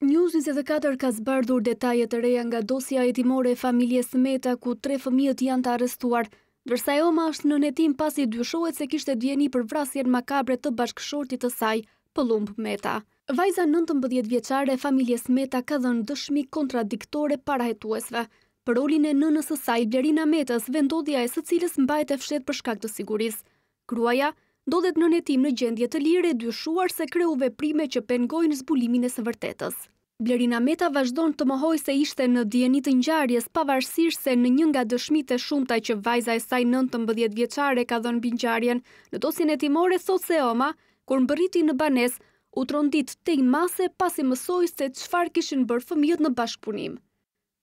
News 24 ka zbardhur detajet të reja nga dosja e timore e familje Smeta, ku tre fëmijët janë të arestuar, dërsa e oma është në netim pasi dyshohet se kishte djeni për vrasjen makabre të bashkëshortit të saj, pëllumb Meta. Vajza 19 vjeqare e familje Smeta ka dhe në dëshmi kontradiktore para hetuesve. Për olin e nënës e saj, Blerina Metës, vendodhja e së cilës mbajt e fshet për shkak të siguris. Kruaja, dodet në netim në gjendje të lirë e dyshuar se kreu veprime që pengojnë zbulimin e së vërtetës. Blerina Meta vazhdon të mohoj se ishte në djenit të njarjes pavarësish se në një nga dëshmi shumëta që vajza e saj nën të mbëdjet vjeqare ka dhënë binjarjen, në dosin e timore sot se oma, kur mbëriti në banes, u trondit të i mase pasi mësoj se qfar kishin bërë fëmijët në bashkëpunim.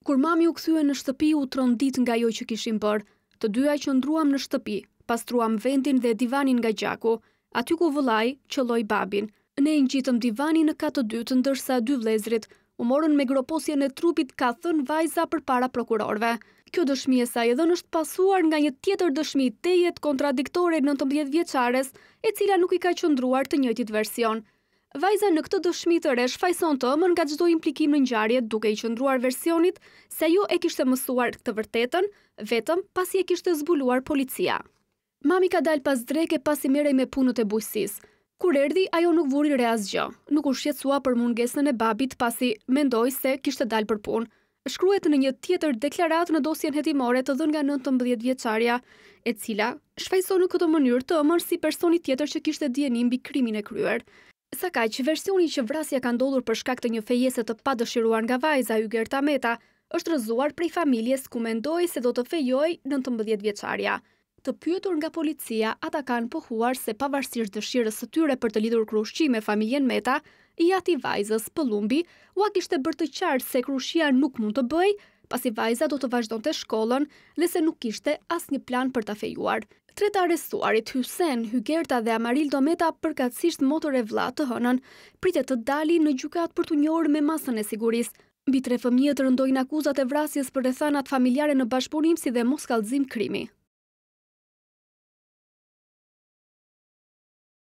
Kur mami u këthyën në shtëpi, u trondit nga jo që kishin bërë, të dyja që ndruam në shtëpi, pastruam vendin dhe divanin nga gjaku, aty ku vëllai qëlloi babin. Ne i ngjitëm divanin në katë dytë ndërsa dy vëllezrit u morën me groposjen e trupit ka thën vajza përpara prokurorëve. Kjo dëshmi e saj edhe është pasuar nga një tjetër dëshmi të jetë kontradiktore në 19 vjeçares, e cila nuk i ka qendruar të njëjtit version. Vajza në këtë dëshmi të resh fajson të ëmën nga çdo implikim në ngjarje duke i qendruar versionit se ajo e kishte mësuar këtë vërtetën vetëm pasi e kishte zbuluar policia. Mami ka dalë pas dreke pas i merej me punët e bujësis. Kur erdi, ajo nuk vuri re gjë. Nuk u shqetsua për mungesën e babit pasi mendoj se kishtë dalë për punë. Shkruet në një tjetër deklarat në dosjen hetimore të dhën nga 19 vjeqarja, e cila shfajso në këtë mënyrë të ëmër si personi tjetër që kishtë djenim bi krimin e kryer. Sakaj që versioni që vrasja ka ndodhur për shkak të një fejese të padëshiruar nga vajza y Gerta Meta, është rëzuar prej familjes ku mendoj se do të fejoj 19 vjeqarja të pyetur nga policia, ata kanë pohuar se pavarësisht dëshirës së tyre për të lidhur krushçi me familjen Meta, i ati vajzës Pëllumbi u a kishte bërë të qartë se krushia nuk mund të bëj, pasi vajza do të vazhdojnë të shkollën dhe se nuk ishte as një plan për të fejuar. Treta arrestuarit, Hysen, Hygerta dhe Amarildo Meta përkatsisht motor e vla të hënën, pritet të dali në gjukat për të njërë me masën e sigurisë. Bitre fëmijet rëndojnë akuzat e vrasjes për rethanat familjare në bashkëpunim si dhe mos krimi.